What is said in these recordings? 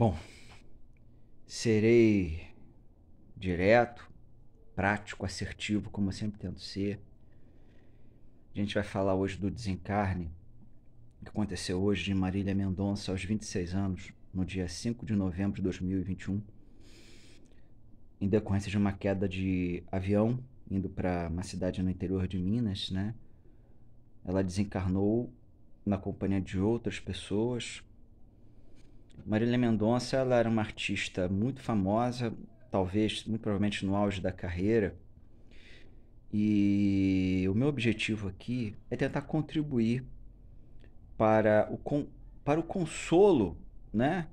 Bom, serei direto, prático, assertivo, como eu sempre tento ser. A gente vai falar hoje do desencarne que aconteceu hoje de Marília Mendonça aos 26 anos, no dia 5 de novembro de 2021, em decorrência de uma queda de avião indo para uma cidade no interior de Minas, né? Ela desencarnou na companhia de outras pessoas, Marília Mendonça ela era uma artista muito famosa, talvez, muito provavelmente no auge da carreira. E o meu objetivo aqui é tentar contribuir para o, con para o consolo, né?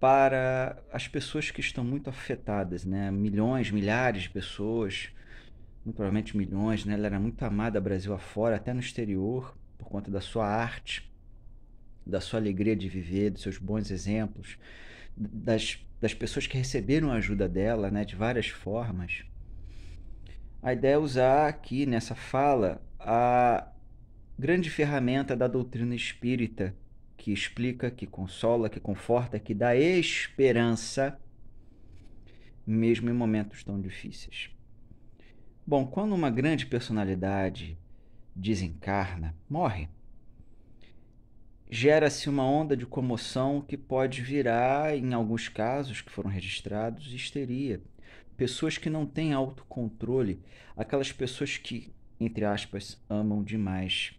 Para as pessoas que estão muito afetadas, né? Milhões, milhares de pessoas, muito provavelmente milhões, né? Ela era muito amada Brasil afora, até no exterior, por conta da sua arte da sua alegria de viver, dos seus bons exemplos, das, das pessoas que receberam a ajuda dela, né, de várias formas. A ideia é usar aqui nessa fala a grande ferramenta da doutrina espírita, que explica, que consola, que conforta, que dá esperança, mesmo em momentos tão difíceis. Bom, quando uma grande personalidade desencarna, morre, gera-se uma onda de comoção que pode virar, em alguns casos que foram registrados, histeria. Pessoas que não têm autocontrole, aquelas pessoas que, entre aspas, amam demais.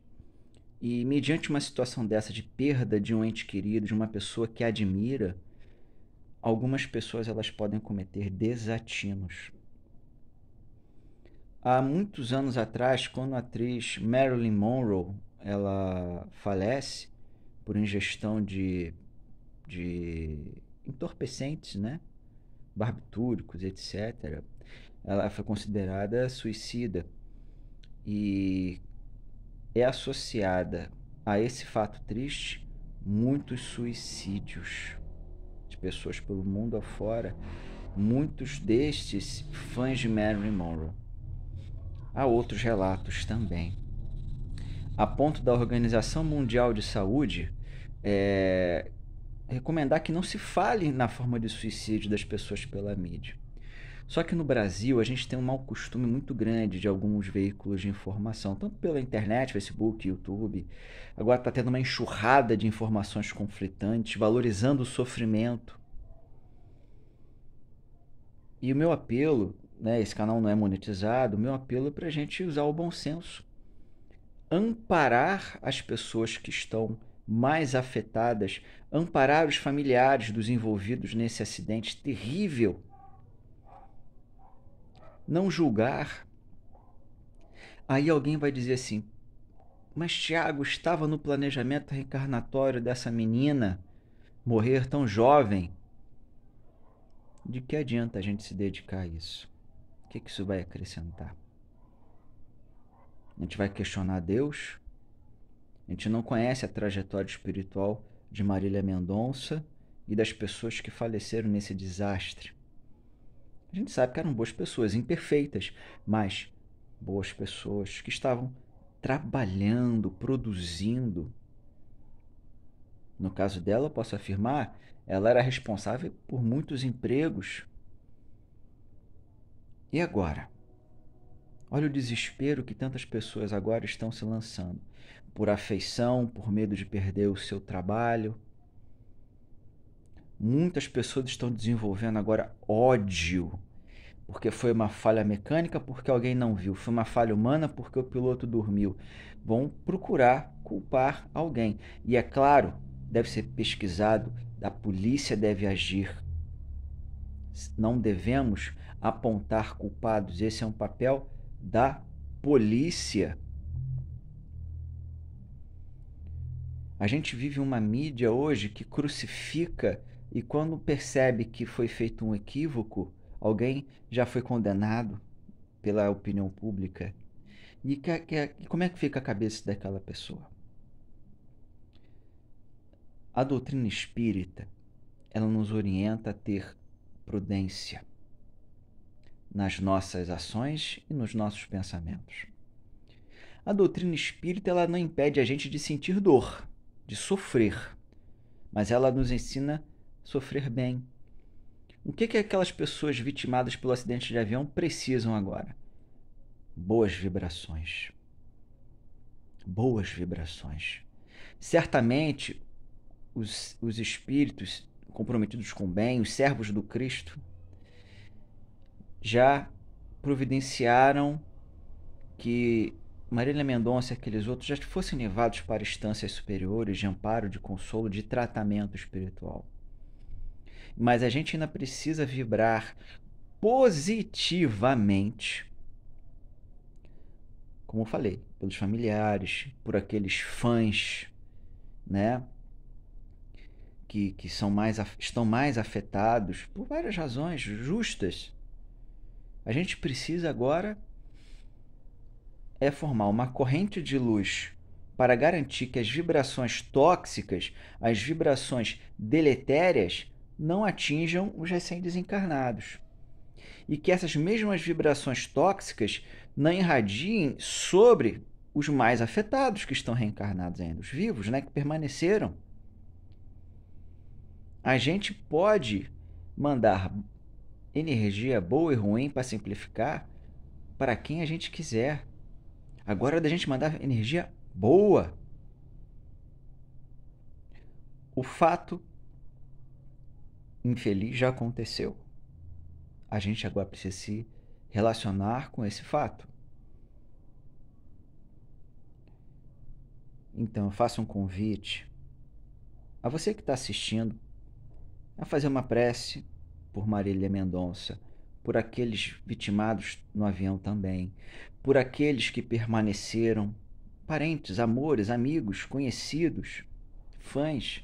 E mediante uma situação dessa de perda de um ente querido, de uma pessoa que admira, algumas pessoas elas podem cometer desatinos. Há muitos anos atrás, quando a atriz Marilyn Monroe ela falece, por ingestão de, de entorpecentes, né? barbitúricos, etc. Ela foi considerada suicida e é associada a esse fato triste muitos suicídios de pessoas pelo mundo afora, muitos destes fãs de Marilyn Monroe. Há outros relatos também. A ponto da Organização Mundial de Saúde é, recomendar que não se fale na forma de suicídio das pessoas pela mídia. Só que no Brasil a gente tem um mau costume muito grande de alguns veículos de informação, tanto pela internet, Facebook, YouTube. Agora está tendo uma enxurrada de informações conflitantes, valorizando o sofrimento. E o meu apelo, né, esse canal não é monetizado, o meu apelo é para a gente usar o bom senso. Amparar as pessoas que estão mais afetadas, amparar os familiares dos envolvidos nesse acidente terrível, não julgar. Aí alguém vai dizer assim: Mas Tiago estava no planejamento reencarnatório dessa menina morrer tão jovem. De que adianta a gente se dedicar a isso? O que, que isso vai acrescentar? A gente vai questionar Deus? A gente não conhece a trajetória espiritual de Marília Mendonça e das pessoas que faleceram nesse desastre. A gente sabe que eram boas pessoas, imperfeitas, mas boas pessoas que estavam trabalhando, produzindo. No caso dela, posso afirmar, ela era responsável por muitos empregos. E agora? Olha o desespero que tantas pessoas agora estão se lançando por afeição, por medo de perder o seu trabalho. Muitas pessoas estão desenvolvendo agora ódio, porque foi uma falha mecânica, porque alguém não viu, foi uma falha humana, porque o piloto dormiu. Vão procurar culpar alguém. E é claro, deve ser pesquisado, a polícia deve agir. Não devemos apontar culpados, esse é um papel da polícia. A gente vive uma mídia hoje que crucifica e quando percebe que foi feito um equívoco, alguém já foi condenado pela opinião pública. E que, que, como é que fica a cabeça daquela pessoa? A doutrina espírita, ela nos orienta a ter prudência nas nossas ações e nos nossos pensamentos. A doutrina espírita ela não impede a gente de sentir dor, de sofrer, mas ela nos ensina a sofrer bem. O que, que aquelas pessoas vitimadas pelo acidente de avião precisam agora? Boas vibrações. Boas vibrações. Certamente, os, os espíritos comprometidos com o bem, os servos do Cristo, já providenciaram que Marília Mendonça e aqueles outros já fossem levados para instâncias superiores de amparo, de consolo, de tratamento espiritual. Mas a gente ainda precisa vibrar positivamente, como eu falei, pelos familiares, por aqueles fãs, né? Que, que são mais, estão mais afetados por várias razões justas a gente precisa agora é formar uma corrente de luz para garantir que as vibrações tóxicas, as vibrações deletérias, não atinjam os recém-desencarnados. E que essas mesmas vibrações tóxicas não irradiem sobre os mais afetados que estão reencarnados ainda, os vivos, né, que permaneceram. A gente pode mandar energia boa e ruim para simplificar para quem a gente quiser. Agora é da gente mandar energia boa. O fato infeliz já aconteceu. A gente agora precisa se relacionar com esse fato. Então, eu faço um convite a você que está assistindo a fazer uma prece por Marília Mendonça, por aqueles vitimados no avião também, por aqueles que permaneceram, parentes, amores, amigos, conhecidos, fãs.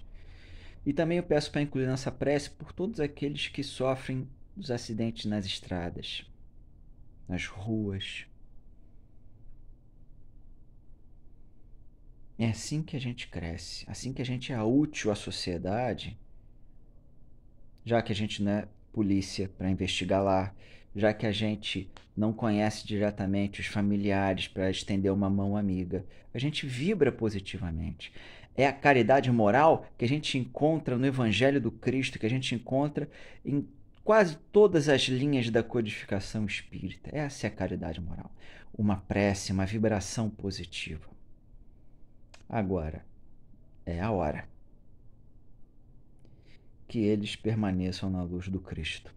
E também eu peço para incluir nessa prece por todos aqueles que sofrem dos acidentes nas estradas, nas ruas. É assim que a gente cresce, assim que a gente é útil à sociedade, já que a gente não é polícia para investigar lá, já que a gente não conhece diretamente os familiares para estender uma mão amiga. A gente vibra positivamente. É a caridade moral que a gente encontra no Evangelho do Cristo, que a gente encontra em quase todas as linhas da codificação espírita. Essa é a caridade moral. Uma prece, uma vibração positiva. Agora é a hora que eles permaneçam na luz do Cristo.